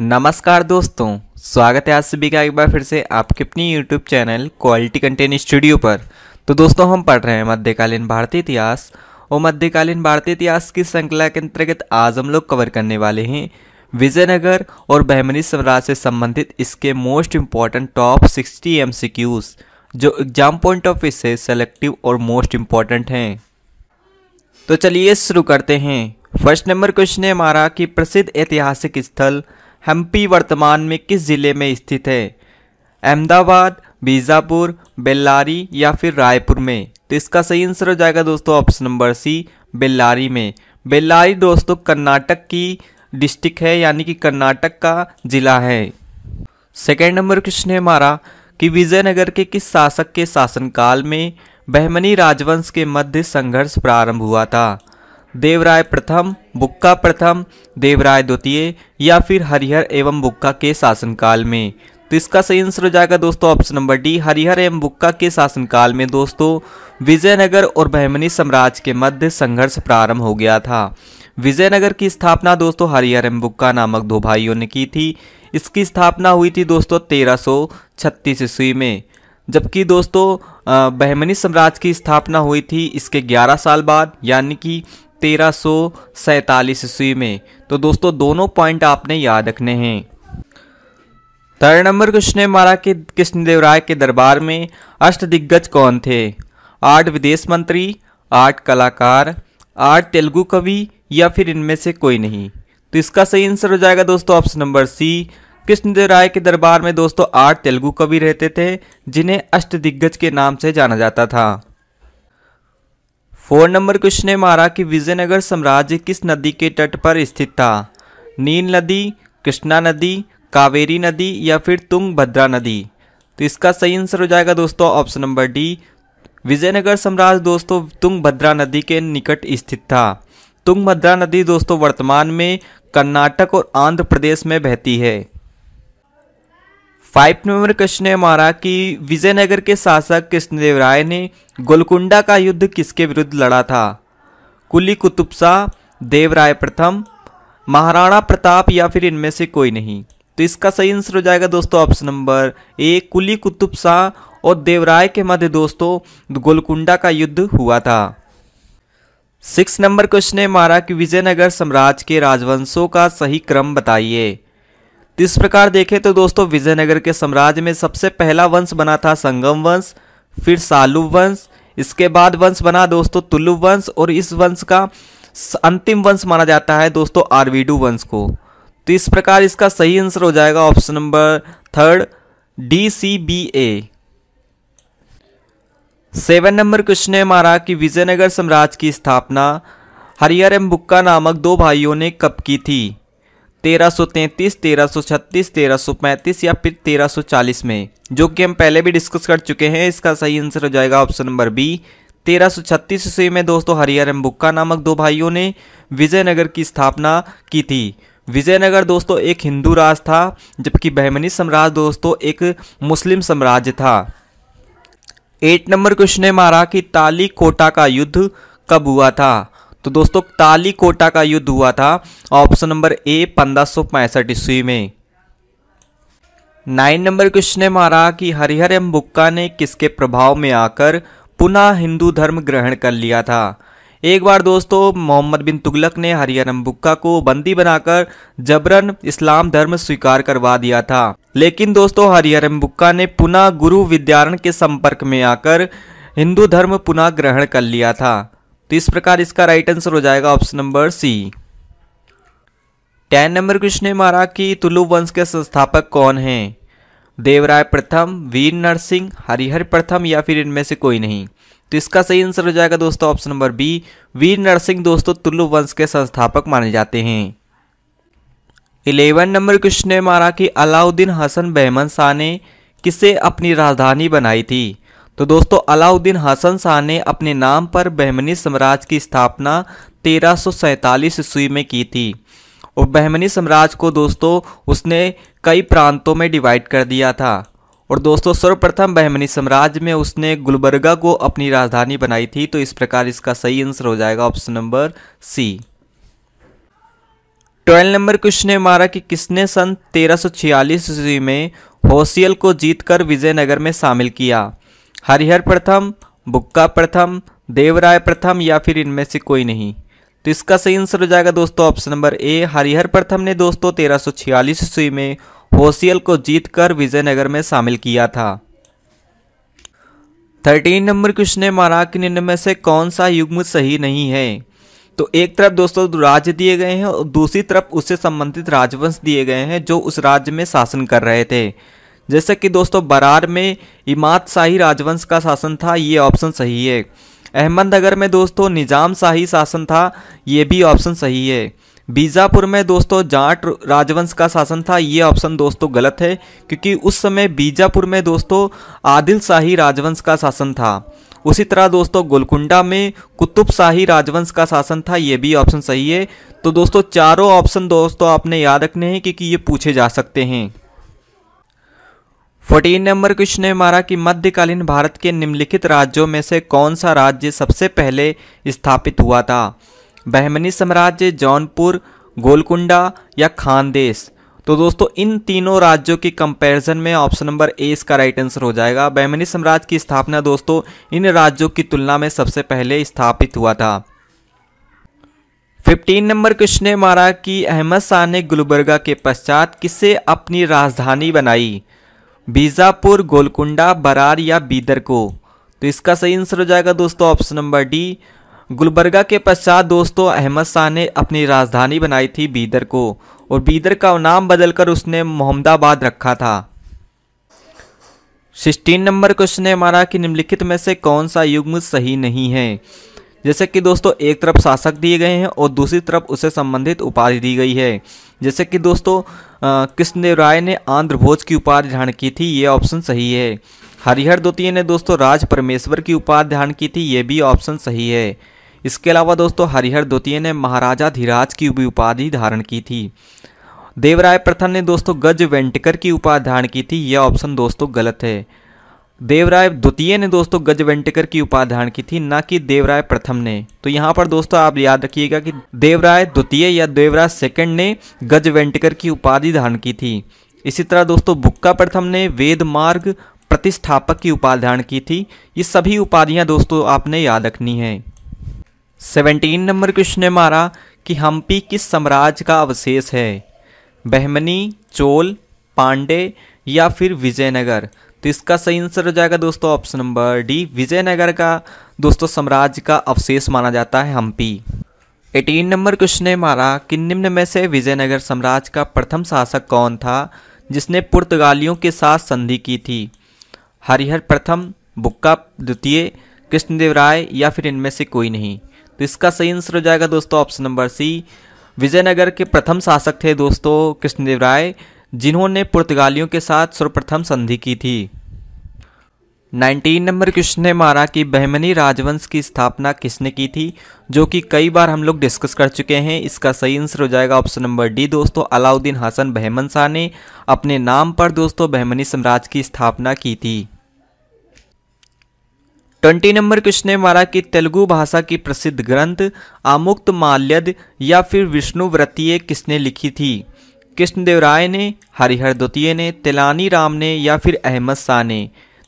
नमस्कार दोस्तों स्वागत है आज सभी का एक बार फिर से आपके अपनी YouTube channel quality content studio पर तो दोस्तों हम पढ़ रहे हैं मध्यकालीन भारतीय इतिहास और मध्यकालीन भारतीय इतिहास की श्रृंखला के अंतर्गत आज हम लोग कवर करने वाले हैं विजयनगर और बहमनी साम्राज्य से संबंधित इसके मोस्ट इम्पॉर्टेंट टॉप सिक्सटी एम जो एग्जाम पॉइंट ऑफ व्यू से सेलेक्टिव और मोस्ट इम्पॉर्टेंट हैं तो चलिए शुरू करते हैं फर्स्ट नंबर क्वेश्चन है हमारा कि प्रसिद्ध ऐतिहासिक स्थल हम्पी वर्तमान में किस ज़िले में स्थित है अहमदाबाद बीजापुर बेल्लारी या फिर रायपुर में तो इसका सही आंसर हो जाएगा दोस्तों ऑप्शन नंबर सी बेल्लारी में बेल्लारी दोस्तों कर्नाटक की डिस्ट्रिक्ट है यानी कि कर्नाटक का जिला है सेकेंड नंबर क्वेश्चन है हमारा कि विजयनगर के किस शासक के शासनकाल में बहमनी राजवंश के मध्य संघर्ष प्रारंभ हुआ था देवराय प्रथम बुक्का प्रथम देवराय द्वितीय या फिर हरिहर एवं बुक्का के शासनकाल में तो इसका सही आंसर हो जाएगा दोस्तों ऑप्शन नंबर डी हरिहर एवं बुक्का के शासनकाल में दोस्तों विजयनगर और बहमनी साम्राज्य के मध्य संघर्ष प्रारंभ हो गया था विजयनगर की स्थापना दोस्तों हरिहर एवं बुक्का नामक दो भाइयों ने की थी इसकी स्थापना हुई थी दोस्तों तेरह सौ छत्तीस ईस्वी में जबकि दोस्तों बहमनी साम्राज्य की स्थापना हुई थी इसके 11 साल बाद यानी कि तेरह सौ ईस्वी में तो दोस्तों दोनों पॉइंट आपने याद रखने हैं थर्ड नंबर क्वेश्चन है महाराज के कृष्णदेव राय के दरबार में अष्ट दिग्गज कौन थे आठ विदेश मंत्री आठ कलाकार आठ तेलुगु कवि या फिर इनमें से कोई नहीं तो इसका सही आंसर हो जाएगा दोस्तों option number C Krishnadeva Raya के दरबार में दोस्तों आठ तेलुगु कवि रहते थे जिन्हें अष्ट दिग्गज के नाम से जाना जाता था फोर नंबर क्वेश्चन है हमारा कि विजयनगर साम्राज्य किस नदी के तट पर स्थित था नील नदी कृष्णा नदी कावेरी नदी या फिर तुंगभद्रा नदी तो इसका सही आंसर हो जाएगा दोस्तों ऑप्शन नंबर डी विजयनगर साम्राज्य दोस्तों तुंगभद्रा नदी के निकट स्थित था तुंगभद्रा नदी दोस्तों वर्तमान में कर्नाटक और आंध्र प्रदेश में बहती है फाइव नंबर क्वेश्चन है हमारा कि विजयनगर के शासक कृष्णदेव राय ने गोलकुंडा का युद्ध किसके विरुद्ध लड़ा था कुली कुतुब शाह देवराय प्रथम महाराणा प्रताप या फिर इनमें से कोई नहीं तो इसका सही आंसर हो जाएगा दोस्तों option number A Quli Qutub Shah और देवराय के मध्य दोस्तों गोलकुंडा का युद्ध हुआ था सिक्स नंबर क्वेश्चन है हमारा कि विजयनगर साम्राज्य के राजवंशों का सही क्रम बताइए इस प्रकार देखें तो दोस्तों विजयनगर के साम्राज्य में सबसे पहला वंश बना था संगम वंश फिर सालु वंश इसके बाद वंश बना दोस्तों तुलु वंश और इस वंश का अंतिम वंश माना जाता है दोस्तों आरवीडू वंश को तो इस प्रकार इसका सही आंसर हो जाएगा option number third D C B A seven number question है हमारा कि विजयनगर साम्राज्य की स्थापना हरिहर एम बुक्का नामक दो भाइयों ने कब की थी 1333, 1336, 1335 या फिर 1340 में जो कि हम पहले भी डिस्कस कर चुके हैं इसका सही आंसर हो जाएगा ऑप्शन नंबर बी 1336 ईस्वी में दोस्तों हरिहर बुक्का नामक दो भाइयों ने विजयनगर की स्थापना की थी विजयनगर दोस्तों एक हिंदू राज था जबकि बहमनी साम्राज्य दोस्तों एक मुस्लिम साम्राज्य था एट नंबर क्वेश्चन है मारा कि ताली कोटा का युद्ध कब हुआ था तो दोस्तों ताली कोटा का युद्ध हुआ था ऑप्शन नंबर ए पंद्रह सौ पैंसठ ईस्वी में नाइन नंबर क्वेश्चन है मारा कि हरिहर एम बुक्का ने किसके प्रभाव में आकर पुनः हिंदू धर्म ग्रहण कर लिया था एक बार दोस्तों मोहम्मद बिन तुगलक ने हरिहरम बुक्का को बंदी बनाकर जबरन इस्लाम धर्म स्वीकार करवा दिया था लेकिन दोस्तों हरिहरम बुक्का ने पुनः गुरु विद्यारण के संपर्क में आकर हिंदू धर्म पुनः ग्रहण कर लिया था तो इस प्रकार इसका राइट आंसर हो जाएगा option number C ten number question है हमारा कि तुलु वंश के संस्थापक कौन हैं देवराय प्रथम वीर नरसिंह हरिहर प्रथम या फिर इनमें से कोई नहीं तो इसका सही आंसर हो जाएगा दोस्तों option number B Vira Narasimha दोस्तों तुलु वंश के संस्थापक माने जाते हैं इलेवन नंबर क्वेश्चन है हमारा कि अलाउद्दीन हसन बहमन शाह ने किसे अपनी राजधानी बनाई थी तो दोस्तों अलाउद्दीन हसन शाह ने अपने नाम पर बहमनी साम्राज्य की स्थापना तेरह ईस्वी में की थी और बहमनी साम्राज्य को दोस्तों उसने कई प्रांतों में डिवाइड कर दिया था और दोस्तों सर्वप्रथम बहमनी साम्राज्य में उसने गुलबर्गा को अपनी राजधानी बनाई थी तो इस प्रकार इसका सही आंसर हो जाएगा option number C twelve number question है हमारा कि किसने सन 1346 ईस्वी में होसियल को जीतकर विजयनगर में शामिल किया हरिहर प्रथम बुक्का प्रथम देवराय प्रथम या फिर इनमें से कोई नहीं तो इसका सही आंसर हो जाएगा दोस्तों ऑप्शन नंबर ए हरिहर प्रथम ने दोस्तों तेरह छियालीस ईस्वी में होसियल को जीतकर विजयनगर में शामिल किया था थर्टीन नंबर क्वेश्चन है महाराज के निर्णय में से कौन सा युग्म सही नहीं है तो एक तरफ दोस्तों राज्य दिए गए हैं और दूसरी तरफ उससे संबंधित राजवंश दिए गए हैं जो उस राज्य में शासन कर रहे थे जैसे कि दोस्तों बरार में इमाद शाही राजवंश का शासन था ये ऑप्शन सही है अहमदनगर में दोस्तों निजाम शाही शासन था ये भी ऑप्शन सही है बीजापुर में दोस्तों जाट राजवंश का शासन था ये ऑप्शन दोस्तों गलत है क्योंकि उस समय बीजापुर में दोस्तों आदिल शाही राजवंश का शासन था उसी तरह दोस्तों गोलकुंडा में कुतुब शाही राजवंश का शासन था ये भी ऑप्शन सही है तो दोस्तों चारों ऑप्शन दोस्तों आपने याद रखने हैं क्योंकि ये पूछे जा सकते हैं फोर्टीन नंबर क्वेश्चन है हमारा कि मध्यकालीन भारत के निम्नलिखित राज्यों में से कौन सा राज्य सबसे पहले स्थापित हुआ था बहमनी साम्राज्य जौनपुर गोलकुंडा या खानदेश तो दोस्तों इन तीनों राज्यों की कंपैरिजन में ऑप्शन नंबर ए इसका राइट आंसर हो जाएगा बहमनी साम्राज्य की स्थापना दोस्तों इन राज्यों की तुलना में सबसे पहले स्थापित हुआ था फिफ्टीन नंबर क्वेश्चन है हमारा कि अहमद शाह ने गुलबर्गा के पश्चात किसे अपनी राजधानी बनाई बीजापुर गोलकुंडा बरार या बीदर को तो इसका सही आंसर हो जाएगा दोस्तों ऑप्शन नंबर डी गुलबर्गा के पश्चात दोस्तों अहमद शाह ने अपनी राजधानी बनाई थी बीदर को और बीदर का नाम बदलकर उसने मोहम्मदाबाद रखा था सिक्सटीन नंबर क्वेश्चन है हमारा कि निम्नलिखित में से कौन सा युग्म सही नहीं है जैसे कि दोस्तों एक तरफ शासक दिए गए हैं और दूसरी तरफ उसे संबंधित उपाधि दी गई है जैसे कि दोस्तों कृष्णदेव राय ने आंध्र भोज की उपाधि धारण की थी ये ऑप्शन सही है हरिहर द्वितीय ने दोस्तों राज परमेश्वर की उपाधि धारण की थी ये भी ऑप्शन सही है इसके अलावा दोस्तों हरिहर द्वितीय ने महाराजा धीराज की भी उपाधि धारण की थी देवराय प्रथम ने दोस्तों गज वेंटकर की उपाधि धारण की थी यह ऑप्शन दोस्तों गलत है देवराय द्वितीय ने दोस्तों गजवेंटकर की उपाधि धारण की थी ना कि देवराय प्रथम ने तो यहाँ पर दोस्तों आप याद रखिएगा कि देवराय द्वितीय या देवराय सेकंड ने गजवेंटकर की उपाधि धारण की थी इसी तरह दोस्तों बुक्का प्रथम ने वेद मार्ग प्रतिष्ठापक की उपाधि धारण की थी ये सभी उपाधियाँ दोस्तों आपने याद रखनी है सेवनटीन नंबर क्वेश्चन है हमारा कि हम्पी किस साम्राज्य का अवशेष है बहमनी चोल पांडे या फिर विजयनगर तो इसका सही आंसर हो जाएगा दोस्तों ऑप्शन नंबर डी विजयनगर का दोस्तों साम्राज्य का अवशेष माना जाता है हम्पी एटीन नंबर क्वेश्चन है हमारा कि निम्न में से विजयनगर साम्राज्य का प्रथम शासक कौन था जिसने पुर्तगालियों के साथ संधि की थी हरिहर प्रथम बुक्का द्वितीय कृष्णदेव राय या फिर इनमें से कोई नहीं तो इसका सही आंसर हो जाएगा दोस्तों ऑप्शन नंबर सी विजयनगर के प्रथम शासक थे दोस्तों कृष्णदेव राय जिन्होंने पुर्तगालियों के साथ सर्वप्रथम संधि की थी 19 नंबर क्वेश्चन ने मारा कि बहमनी राजवंश की स्थापना किसने की थी जो कि कई बार हम लोग डिस्कस कर चुके हैं इसका सही आंसर हो जाएगा ऑप्शन नंबर डी दोस्तों अलाउद्दीन हसन बहमन शाह ने अपने नाम पर दोस्तों बहमनी साम्राज्य की स्थापना की थी ट्वेंटी नंबर क्वेश्चन ने मारा कि तेलुगु भाषा की प्रसिद्ध ग्रंथ आमुक्त माल्यद या फिर विष्णु व्रतीय किसने लिखी थी कृष्णदेव राय ने हरिहर द्वितीय ने तेलानी राम ने या फिर अहमद शाह ने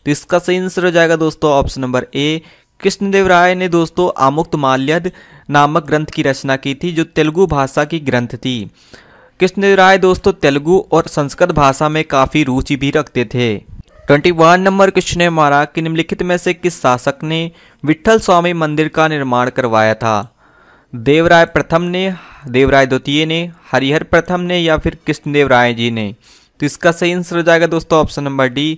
तो इसका सही आंसर हो जाएगा दोस्तों option number A Krishnadeva Raya ने दोस्तों आमुक्त माल्यद नामक ग्रंथ की रचना की थी जो तेलुगु भाषा की ग्रंथ थी कृष्णदेव राय दोस्तों तेलुगु और संस्कृत भाषा में काफ़ी रुचि भी रखते थे ट्वेंटी वन नंबर क्वेश्चन है हमारा कि निम्नलिखित में से किस शासक ने विठल स्वामी मंदिर का निर्माण करवाया था देवराय प्रथम ने देवराय द्वितीय ने हरिहर प्रथम ने या फिर कृष्णदेव राय जी ने तो इसका सही आंसर हो जाएगा दोस्तों option number D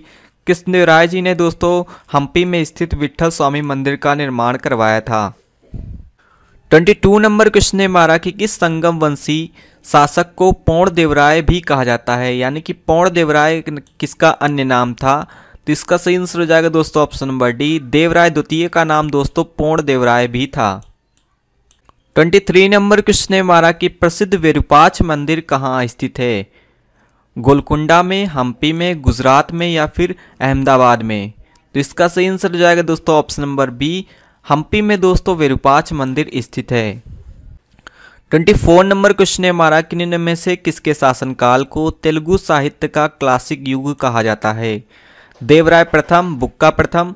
Krishnadeva Raya ji ने दोस्तों हम्पी में स्थित विट्ठल स्वामी मंदिर का निर्माण करवाया था 22 नंबर क्वेश्चन ने मारा कि किस संगम वंशी शासक को पौण देवराय भी कहा जाता है यानी कि पौण देवराय किसका अन्य नाम था तो इसका सही आंसर हो जाएगा दोस्तों ऑप्शन नंबर डी देवराय द्वितीय का नाम दोस्तों पौण देवराय भी था ट्वेंटी थ्री नंबर क्वेश्चन है हमारा कि प्रसिद्ध विरूपाक्ष मंदिर कहाँ स्थित है गोलकुंडा में हम्पी में गुजरात में या फिर अहमदाबाद में तो इसका सही आंसर हो जाएगा दोस्तों ऑप्शन नंबर बी हम्पी में दोस्तों विरूपाक्ष मंदिर स्थित है ट्वेंटी फोर नंबर क्वेश्चन है हमारा कि निम्न में से किसके शासनकाल को तेलुगु साहित्य का क्लासिक युग कहा जाता है देवराय प्रथम बुक्का प्रथम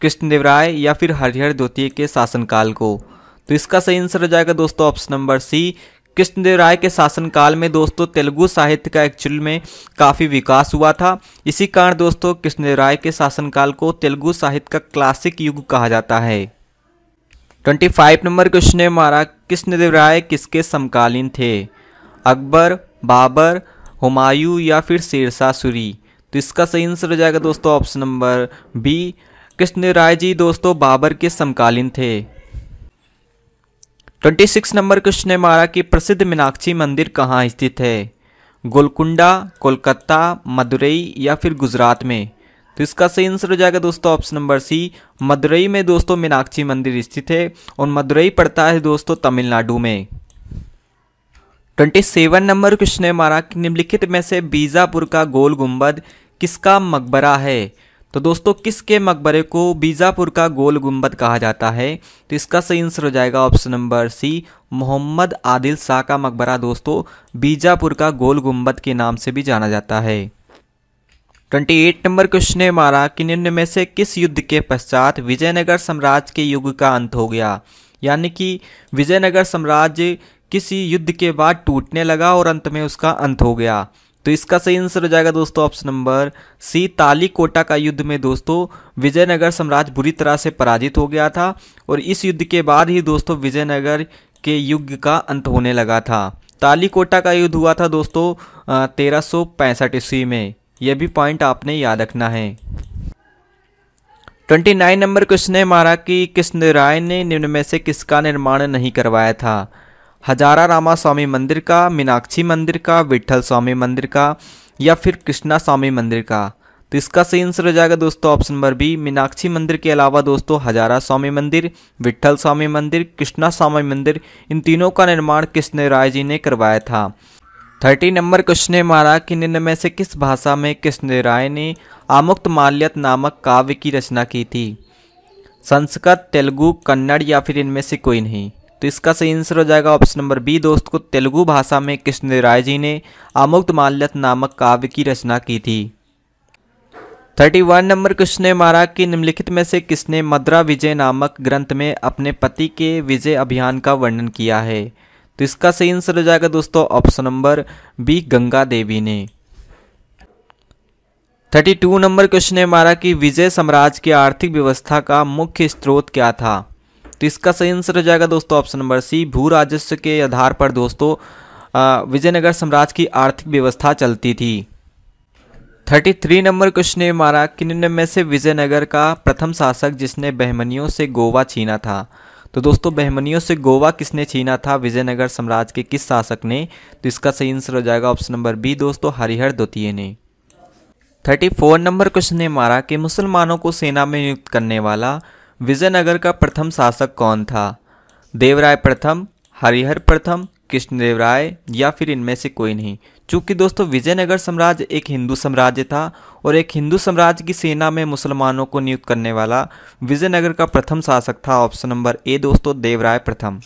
कृष्णदेवराय या फिर हरिहर द्वितीय के शासनकाल को तो इसका सही आंसर हो जाएगा दोस्तों option number C Krishnadeva Raya के शासनकाल में दोस्तों तेलुगु साहित्य का एक्चुअल में काफ़ी विकास हुआ था इसी कारण दोस्तों कृष्णदेव राय के शासनकाल को तेलुगु साहित्य का क्लासिक युग कहा जाता है ट्वेंटी फाइव नंबर क्वेश्चन है हमारा कृष्णदेव राय किसके समकालीन थे अकबर बाबर हुमायूं या फिर शेरशाह सूरी तो इसका सही आंसर हो जाएगा दोस्तों option number B Krishnadeva Raya ji दोस्तों बाबर के समकालीन थे ट्वेंटी सिक्स नंबर क्वेश्चन है हमारा कि प्रसिद्ध मीनाक्षी मंदिर कहाँ स्थित है गोलकुंडा कोलकाता मदुरई या फिर गुजरात में तो इसका सही आंसर हो जाएगा दोस्तों ऑप्शन नंबर सी मदुरई में दोस्तों मीनाक्षी मंदिर स्थित है और मदुरई पड़ता है दोस्तों तमिलनाडु में ट्वेंटी सेवन नंबर क्वेश्चन है हमारा निम्नलिखित में से बीजापुर का गोल गुम्बद किसका मकबरा है तो दोस्तों किसके मकबरे को बीजापुर का गोल गुम्बद कहा जाता है तो इसका सही आंसर हो जाएगा option number C Mohammad Adil Shah का मकबरा दोस्तों बीजापुर का गोल गुम्बद के नाम से भी जाना जाता है ट्वेंटी एट नंबर क्वेश्चन है हमारा कि निम्न में से किस युद्ध के पश्चात विजयनगर साम्राज्य के युग का अंत हो गया यानी कि विजयनगर साम्राज्य किसी युद्ध के बाद टूटने लगा और अंत में उसका अंत हो गया तो इसका सही आंसर हो जाएगा दोस्तों ऑप्शन नंबर सी ताली कोटा का युद्ध में दोस्तों विजयनगर साम्राज्य बुरी तरह से पराजित हो गया था और इस युद्ध के बाद ही दोस्तों विजयनगर के युग का अंत होने लगा था ताली कोटा का युद्ध हुआ था दोस्तों तेरह सौ पैंसठ ईस्वी में यह भी पॉइंट आपने याद रखना है ट्वेंटी नाइन नंबर क्वेश्चन है हमारा कि कृष्ण राय ने निम्न में से किसका निर्माण नहीं करवाया था हजारा रामा स्वामी मंदिर का मीनाक्षी मंदिर का विठल स्वामी मंदिर का या फिर कृष्णा स्वामी मंदिर का तो इसका सही आंसर हो जाएगा दोस्तों ऑप्शन नंबर बी मीनाक्षी मंदिर के अलावा दोस्तों हजारा स्वामी मंदिर विठल स्वामी मंदिर कृष्णा स्वामी मंदिर इन तीनों का निर्माण कृष्ण राय जी ने करवाया था थर्टी नंबर क्वेश्चन है मारा कि निन्न में से किस भाषा में कृष्ण राय ने आमुक्त माल्यत नामक काव्य की रचना की थी संस्कृत तेलुगु कन्नड़ या फिर इनमें से कोई नहीं तो इसका सही आंसर हो जाएगा ऑप्शन नंबर बी दोस्त को तेलुगु भाषा में कृष्ण राय जी ने आमुक्त माल्यत नामक काव्य की रचना की थी thirty one number Krishna Maharaj कि निम्नलिखित में से किसने मद्रा विजय नामक ग्रंथ में अपने पति के विजय अभियान का वर्णन किया है तो इसका सही आंसर हो जाएगा दोस्तों option number B Ganga Devi ने थर्टी टू नंबर क्वेश्चन है मारा कि विजय साम्राज्य की आर्थिक व्यवस्था का मुख्य स्रोत क्या था तो इसका सही आंसर हो जाएगा दोस्तों ऑप्शन नंबर सी भू राजस्व के आधार पर दोस्तों विजयनगर साम्राज्य की आर्थिक व्यवस्था चलती थी थर्टी थ्री नंबर क्वेश्चन ने मारा कि निम्न में से विजयनगर का प्रथम शासक जिसने बहमनियों से गोवा छीना था तो दोस्तों बहमनियों से गोवा किसने छीना था विजयनगर साम्राज्य के किस शासक ने तो इसका सही आंसर हो जाएगा ऑप्शन नंबर बी दोस्तों हरिहर द्वितीय ने थर्टी फोर नंबर क्वेश्चन ने मारा कि मुसलमानों को सेना में नियुक्त करने वाला विजयनगर का प्रथम शासक कौन था देवराय प्रथम हरिहर प्रथम कृष्णदेव राय या फिर इनमें से कोई नहीं चूंकि दोस्तों विजयनगर साम्राज्य एक हिंदू साम्राज्य था और एक हिंदू साम्राज्य की सेना में मुसलमानों को नियुक्त करने वाला विजयनगर का प्रथम शासक था ऑप्शन नंबर ए दोस्तों देवराय प्रथम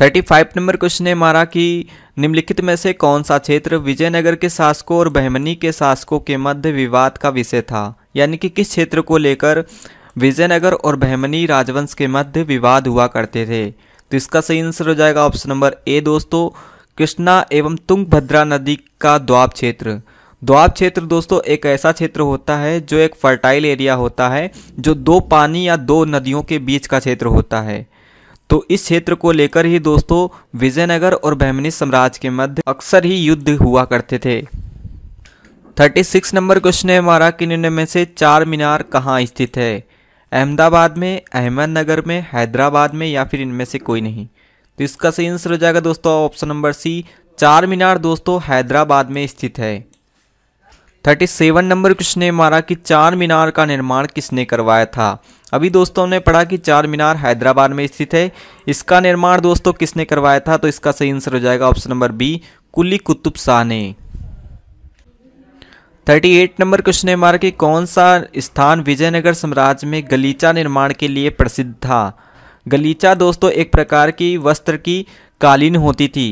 थर्टी फाइव नंबर क्वेश्चन है हमारा कि निम्नलिखित में से कौन सा क्षेत्र विजयनगर के शासकों और बहमनी के शासकों के मध्य विवाद का विषय था यानी कि किस क्षेत्र को लेकर विजयनगर और बहमनी राजवंश के मध्य विवाद हुआ करते थे तो इसका सही आंसर हो जाएगा ऑप्शन नंबर ए दोस्तों कृष्णा एवं तुंगभद्रा नदी का द्वाब क्षेत्र द्वाब क्षेत्र दोस्तों एक ऐसा क्षेत्र होता है जो एक फर्टाइल एरिया होता है जो दो पानी या दो नदियों के बीच का क्षेत्र होता है तो इस क्षेत्र को लेकर ही दोस्तों विजयनगर और बहमनी साम्राज्य के मध्य अक्सर ही युद्ध हुआ करते थे थर्टी सिक्स नंबर क्वेश्चन है हमारा कि निम्न में से चार मीनार कहाँ स्थित है अहमदाबाद में अहमदनगर में हैदराबाद में या फिर इनमें से कोई नहीं तो इसका सही आंसर हो जाएगा दोस्तों ऑप्शन नंबर सी चार मीनार दोस्तों हैदराबाद में स्थित है थर्टी सेवन नंबर क्वेश्चन है हमारा कि चार मीनार का निर्माण किसने करवाया था अभी दोस्तों ने पढ़ा कि चार मीनार हैदराबाद में स्थित है इसका निर्माण दोस्तों किसने करवाया था तो इसका सही आंसर हो जाएगा option number B Quli Qutub Shah ने थर्टी एट नंबर क्वेश्चन है हमारा कि कौन सा स्थान विजयनगर साम्राज्य में गलीचा निर्माण के लिए प्रसिद्ध था गलीचा दोस्तों एक प्रकार की वस्त्र की कालीन होती थी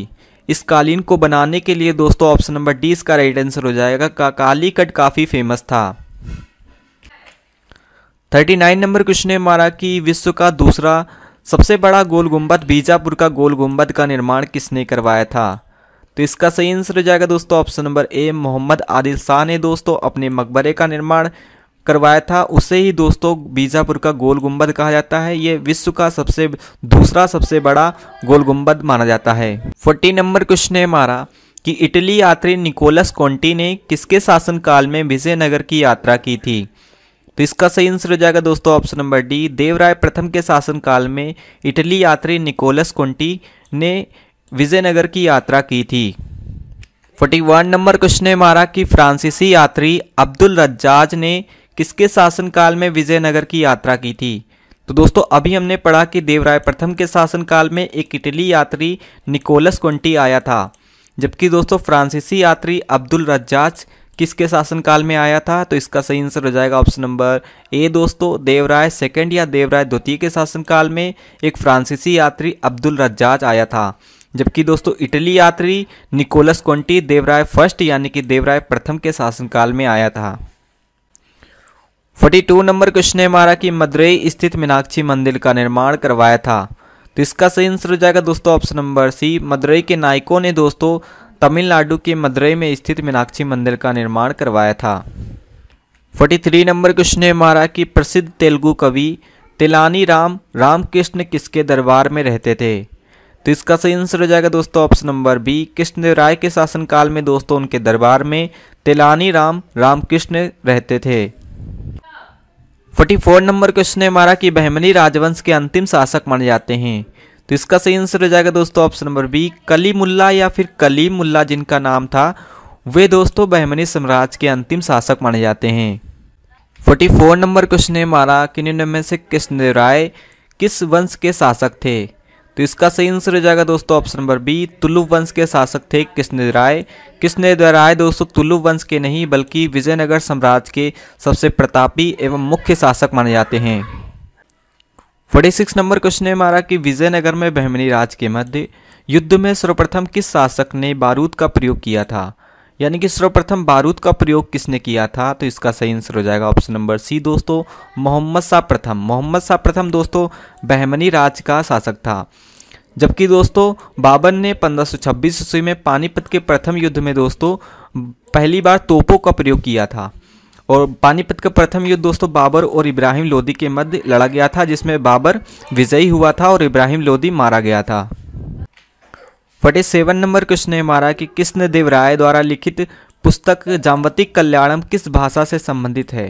इस कालीन को बनाने के लिए दोस्तों ऑप्शन नंबर डी इसका राइट आंसर हो जाएगा का, काली कट काफ़ी फेमस था थर्टी नाइन नंबर क्वेश्चन है हमारा कि विश्व का दूसरा सबसे बड़ा गोल गुम्बद बीजापुर का गोल गुम्बद का निर्माण किसने करवाया था तो इसका सही आंसर हो जाएगा दोस्तों option number A Mohammad Adil Shah ने दोस्तों अपने मकबरे का निर्माण करवाया था उसे ही दोस्तों बीजापुर का गोल गुम्बद कहा जाता है ये विश्व का सबसे दूसरा सबसे बड़ा गोल गुंबद माना जाता है फोर्टी नंबर क्वेश्चन है हमारा कि इटली यात्री निकोलस कॉन्टी ने किसके शासनकाल में विजयनगर की यात्रा की थी तो इसका सही आंसर हो जाएगा दोस्तों ऑप्शन नंबर डी देवराय प्रथम के शासनकाल में इटली यात्री निकोलस कॉन्टी ने विजयनगर की यात्रा की थी 41 नंबर क्वेश्चन है हमारा कि फ्रांसीसी यात्री अब्दुल रज्जाज ने किसके शासनकाल में विजयनगर की यात्रा की थी तो दोस्तों अभी हमने पढ़ा कि देवराय प्रथम के शासनकाल में एक इटली यात्री निकोलस कोंटी आया था जबकि दोस्तों फ्रांसीसी यात्री अब्दुल रज्जाज किसके शासनकाल में आया था तो इसका सही आंसर हो जाएगा ऑप्शन नंबर ए दोस्तों देवराय सेकंड या देवराय द्वितीय के शासनकाल में एक फ्रांसीसी यात्री अब्दुल रज्जाज आया था जबकि दोस्तों इटली यात्री निकोलस कोंटी देवराय फर्स्ट यानी कि देवराय प्रथम के शासनकाल में आया था 42 नंबर क्वेश्चन है हमारा कि मदुरई स्थित मीनाक्षी मंदिर का निर्माण करवाया था तो इसका सही आंसर हो जाएगा दोस्तों ऑप्शन नंबर सी मदुरई के नायकों ने दोस्तों तमिलनाडु के मदुरई में स्थित मीनाक्षी मंदिर का निर्माण करवाया था 43 नंबर क्वेश्चन है हमारा कि प्रसिद्ध तेलुगु कवि तेलानी राम रामकृष्ण किसके दरबार में रहते थे तो इसका सही आंसर हो जाएगा दोस्तों option number B Krishnadeva Raya के शासनकाल में दोस्तों उनके दरबार में तेलानी राम रामकृष्ण रहते थे फोर्टी फोर नंबर क्वेश्चन है हमारा कि बहमनी राजवंश के अंतिम शासक माने जाते हैं तो इसका सही आंसर हो जाएगा दोस्तों ऑप्शन नंबर बी कली मुल्ला या फिर कली मुल्ला जिनका नाम था वे दोस्तों बहमनी साम्राज्य के अंतिम शासक माने जाते हैं फोर्टी फोर नंबर क्वेश्चन है हमारा कि निम्न में से कृष्णदेव राय किस वंश के शासक थे तो इसका सही आंसर हो जाएगा दोस्तों ऑप्शन नंबर बी तुलुव वंश के शासक थे राय कृष्ण राय दोस्तों तुलुव वंश के नहीं बल्कि विजयनगर साम्राज्य के सबसे प्रतापी एवं मुख्य शासक माने जाते हैं फोर्टी सिक्स नंबर क्वेश्चन है हमारा कि विजयनगर में बहमनी राज के मध्य युद्ध में सर्वप्रथम किस शासक ने बारूद का प्रयोग किया था यानी कि सर्वप्रथम बारूद का प्रयोग किसने किया था तो इसका सही आंसर हो जाएगा ऑप्शन नंबर सी दोस्तों मोहम्मद शाह प्रथम मोहम्मद शाह प्रथम दोस्तों बहमनी राज का शासक था जबकि दोस्तों बाबर ने 1526 ईस्वी में पानीपत के प्रथम युद्ध में दोस्तों पहली बार तोपों का प्रयोग किया था और पानीपत का प्रथम युद्ध दोस्तों बाबर और इब्राहिम लोदी के मध्य लड़ा गया था जिसमें बाबर विजयी हुआ था और इब्राहिम लोदी मारा गया था फोर्टी सेवन नंबर क्वेश्चन है हमारा कि कृष्ण देव राय द्वारा लिखित पुस्तक जामवती कल्याणम किस भाषा से संबंधित है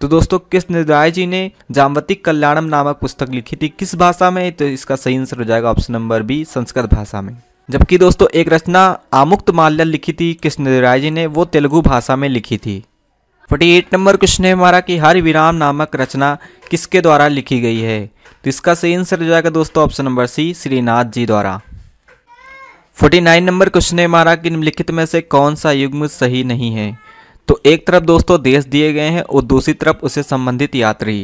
तो दोस्तों कृष्ण राय जी ने जामवती कल्याणम नामक पुस्तक लिखी थी किस भाषा में तो इसका सही आंसर हो जाएगा ऑप्शन नंबर बी संस्कृत भाषा में जबकि दोस्तों एक रचना आमुक्त माल्या लिखी थी कृष्णदेव राय जी ने वो तेलुगु भाषा में लिखी थी फोर्टी एट नंबर क्वेश्चन है हमारा कि हर विराम नामक रचना किसके द्वारा लिखी गई है तो इसका सही आंसर हो जाएगा दोस्तों option number C Srinath ji द्वारा फोर्टी नाइन नंबर क्वेश्चन है हमारा कि निम्नलिखित में से कौन सा युग्म सही नहीं है तो एक तरफ दोस्तों देश दिए गए हैं और दूसरी तरफ उसे संबंधित यात्री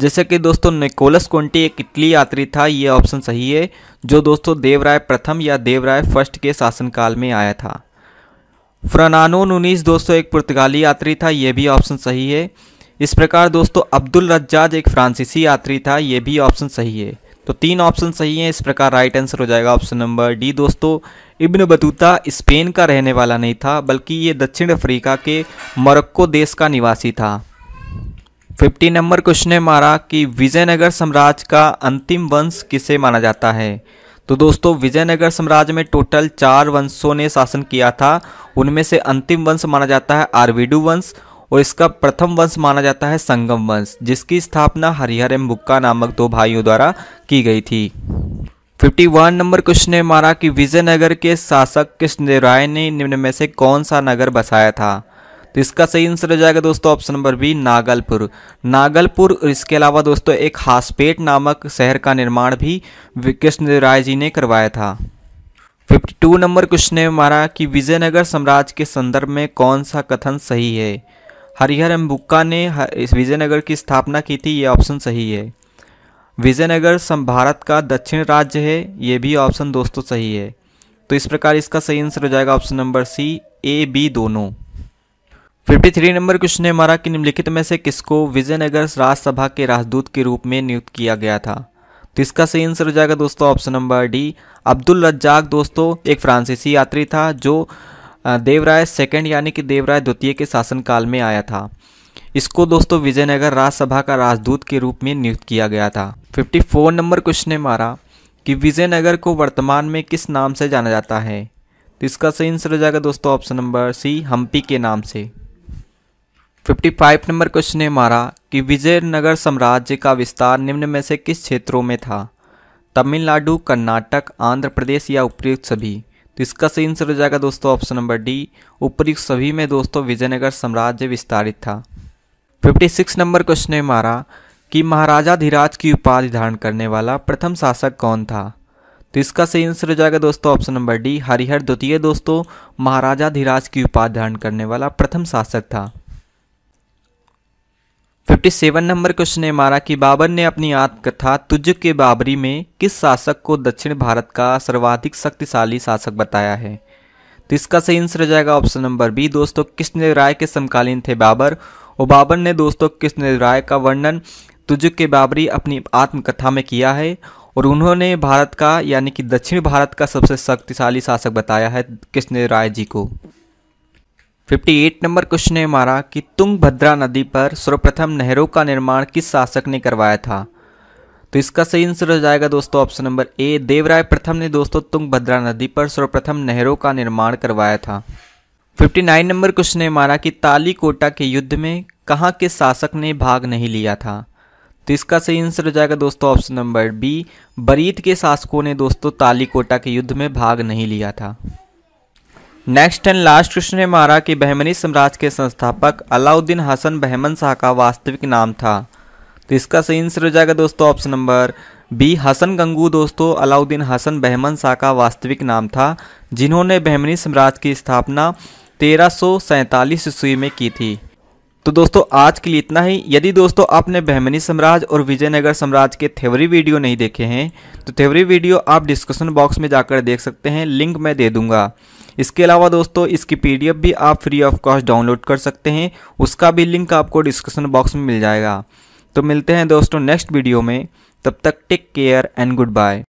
जैसे कि दोस्तों निकोलस कोंटी एक इटली यात्री था ये ऑप्शन सही है जो दोस्तों देवराय प्रथम या देवराय फर्स्ट के शासनकाल में आया था फ्रनानो नूनीस दोस्तों एक पुर्तगाली यात्री था ये भी ऑप्शन सही है इस प्रकार दोस्तों अब्दुल रज्जाज एक फ्रांसीसी यात्री था ये भी ऑप्शन सही है तो तीन ऑप्शन सही हैं इस प्रकार राइट आंसर हो जाएगा ऑप्शन नंबर डी दोस्तों इब्न बतूता स्पेन का रहने वाला नहीं था बल्कि ये दक्षिण अफ्रीका के मोरक्को देश का निवासी था फिफ्टी नंबर क्वेश्चन है मारा कि विजयनगर साम्राज्य का अंतिम वंश किसे माना जाता है तो दोस्तों विजयनगर साम्राज्य में टोटल चार वंशों ने शासन किया था उनमें से अंतिम वंश माना जाता है आरविडू वंश और इसका प्रथम वंश माना जाता है संगम वंश जिसकी स्थापना हरिहर एम बुक्का नामक दो भाइयों द्वारा की गई थी 51 नंबर क्वेश्चन है हमारा कि विजयनगर के शासक कृष्णदेव राय ने निम्न में से कौन सा नगर बसाया था तो इसका सही आंसर हो जाएगा दोस्तों option number B Nagalpur Nagalpur और इसके अलावा दोस्तों एक हासपेट नामक शहर का निर्माण भी कृष्णदेव राय जी ने करवाया था 52 नंबर क्वेश्चन है हमारा कि विजयनगर साम्राज्य के संदर्भ में कौन सा कथन सही है हरिहर एम्बुक्का ने इस विजयनगर की स्थापना की थी ये ऑप्शन सही है विजयनगर भारत का दक्षिण राज्य है ये भी ऑप्शन दोस्तों सही है तो इस प्रकार इसका सही आंसर हो जाएगा option number C A B दोनों फिफ्टी थ्री नंबर क्वेश्चन है हमारा कि निम्नलिखित में से किसको विजयनगर राज्यसभा के राजदूत के रूप में नियुक्त किया गया था तो इसका सही आंसर हो जाएगा दोस्तों option number D Abdul Razzaq दोस्तों एक फ्रांसीसी यात्री था जो देवराय सेकंड यानी कि देवराय द्वितीय के शासनकाल में आया था इसको दोस्तों विजयनगर राज्यसभा का राजदूत के रूप में नियुक्त किया गया था 54 नंबर क्वेश्चन ने मारा कि विजयनगर को वर्तमान में किस नाम से जाना जाता है तो इसका सही आंसर हो जाएगा दोस्तों ऑप्शन नंबर सी हम्पी के नाम से 55 नंबर क्वेश्चन ने मारा कि विजयनगर साम्राज्य का विस्तार निम्न में से किस क्षेत्रों में था तमिलनाडु कर्नाटक आंध्र प्रदेश या उपयुक्त सभी तो इसका सही आंसर हो जाएगा दोस्तों ऑप्शन नंबर डी ऊपरी सभी में दोस्तों विजयनगर साम्राज्य विस्तारित था 56 नंबर क्वेश्चन है हमारा कि महाराजा धीराज की उपाधि धारण करने वाला प्रथम शासक कौन था तो इसका सही आंसर हो जाएगा दोस्तों ऑप्शन नंबर डी हरिहर द्वितीय दोस्तों महाराजा धीराज की उपाधि धारण करने वाला प्रथम शासक था फिफ्टी सेवन नंबर क्वेश्चन है हमारा कि बाबर ने अपनी आत्मकथा तुज के बाबरी में किस शासक को दक्षिण भारत का सर्वाधिक शक्तिशाली शासक बताया है तो इसका सही आंसर हो जाएगा ऑप्शन नंबर बी दोस्तों कृष्ण राय के समकालीन थे बाबर और बाबर ने दोस्तों कृष्ण राय का वर्णन तुज के बाबरी अपनी आत्मकथा में किया है और उन्होंने भारत का यानी कि दक्षिण भारत का सबसे शक्तिशाली शासक बताया है कृष्ण राय जी को फिफ्टी एट नंबर क्वेश्चन है हमारा कि तुंगभद्रा नदी पर सर्वप्रथम नहरों का निर्माण किस शासक ने करवाया था तो इसका सही आंसर हो जाएगा दोस्तों ऑप्शन नंबर ए देवराय प्रथम ने दोस्तों तुंगभद्रा नदी पर सर्वप्रथम नहरों का निर्माण करवाया था 59 नंबर क्वेश्चन है हमारा कि तालीकोटा के युद्ध में कहाँ के शासक ने भाग नहीं लिया था तो इसका सही आंसर हो जाएगा दोस्तों ऑप्शन नंबर बी बरीत के शासकों ने दोस्तों तालीकोटा के युद्ध में भाग नहीं लिया था नेक्स्ट एंड लास्ट क्वेश्चन है हमारा कि बहमनी साम्राज्य के संस्थापक अलाउद्दीन हसन बहमन शाह का वास्तविक नाम था तो इसका सही आंसर हो जाएगा दोस्तों option number B Hasan Gangu दोस्तों अलाउद्दीन हसन बहमन शाह का वास्तविक नाम था जिन्होंने बहमनी साम्राज्य की स्थापना तेरह सौ ईस्वी में की थी तो दोस्तों आज के लिए इतना ही यदि दोस्तों आपने बहमनी साम्राज्य और विजयनगर साम्राज्य के थेवरी वीडियो नहीं देखे हैं तो थेवरी वीडियो आप डिस्क्रिप्शन बॉक्स में जाकर देख सकते हैं लिंक मैं दे दूंगा इसके अलावा दोस्तों इसकी पीडीएफ भी आप फ्री ऑफ कॉस्ट डाउनलोड कर सकते हैं उसका भी लिंक आपको डिस्क्रिप्शन बॉक्स में मिल जाएगा तो मिलते हैं दोस्तों नेक्स्ट वीडियो में तब तक take care and good bye